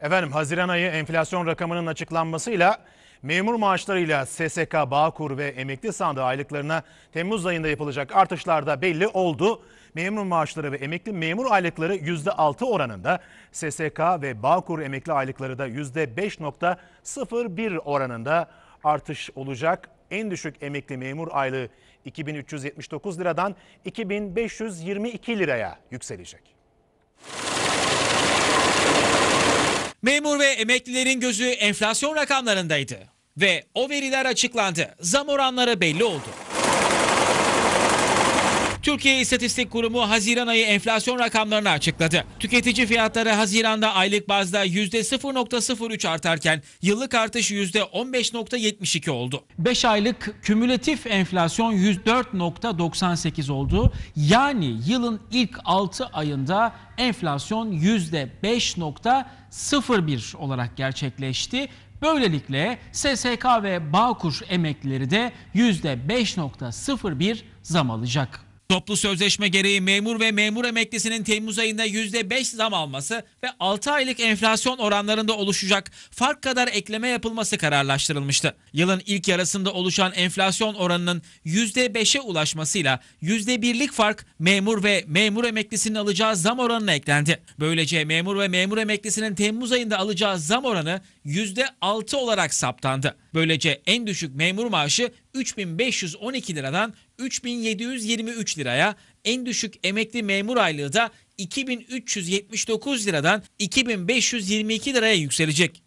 Efendim Haziran ayı enflasyon rakamının açıklanmasıyla memur maaşlarıyla SSK, Bağkur ve emekli sandığı aylıklarına Temmuz ayında yapılacak artışlar da belli oldu. Memur maaşları ve emekli memur aylıkları %6 oranında, SSK ve Bağkur emekli aylıkları da %5.01 oranında artış olacak. En düşük emekli memur aylığı 2379 liradan 2522 liraya yükselecek. Memur ve emeklilerin gözü enflasyon rakamlarındaydı ve o veriler açıklandı. Zam oranları belli oldu. Türkiye İstatistik Kurumu Haziran ayı enflasyon rakamlarını açıkladı. Tüketici fiyatları Haziran'da aylık bazda %0.03 artarken yıllık artış %15.72 oldu. 5 aylık kümülatif enflasyon 104.98 oldu. Yani yılın ilk 6 ayında enflasyon %5.01 olarak gerçekleşti. Böylelikle SSK ve Bağkur emeklileri de %5.01 zam alacak. Toplu sözleşme gereği memur ve memur emeklisinin Temmuz ayında %5 zam alması ve 6 aylık enflasyon oranlarında oluşacak fark kadar ekleme yapılması kararlaştırılmıştı. Yılın ilk yarısında oluşan enflasyon oranının %5'e ulaşmasıyla %1'lik fark memur ve memur emeklisinin alacağı zam oranına eklendi. Böylece memur ve memur emeklisinin Temmuz ayında alacağı zam oranı %6 olarak saptandı. Böylece en düşük memur maaşı 3512 liradan 3723 liraya, en düşük emekli memur aylığı da 2379 liradan 2522 liraya yükselecek.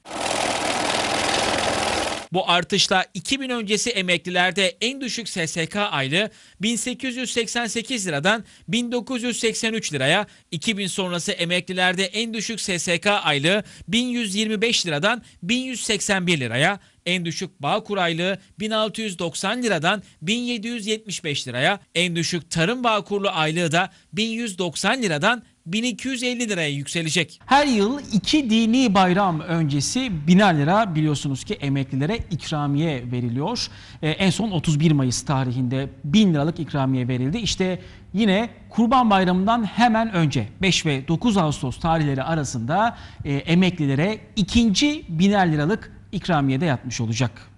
Bu artışla 2000 öncesi emeklilerde en düşük SSK aylığı 1888 liradan 1983 liraya, 2000 sonrası emeklilerde en düşük SSK aylığı 1125 liradan 1181 liraya, en düşük bağ kuraylığı 1690 liradan 1775 liraya, en düşük tarım bağ kurulu aylığı da 1190 liradan 1250 liraya yükselecek. Her yıl iki dini bayram öncesi 1000 lira biliyorsunuz ki emeklilere ikramiye veriliyor. Ee, en son 31 Mayıs tarihinde 1000 liralık ikramiye verildi. İşte yine Kurban Bayramı'ndan hemen önce 5 ve 9 Ağustos tarihleri arasında e, emeklilere ikinci 1000 liralık ikramiyede yatmış olacak.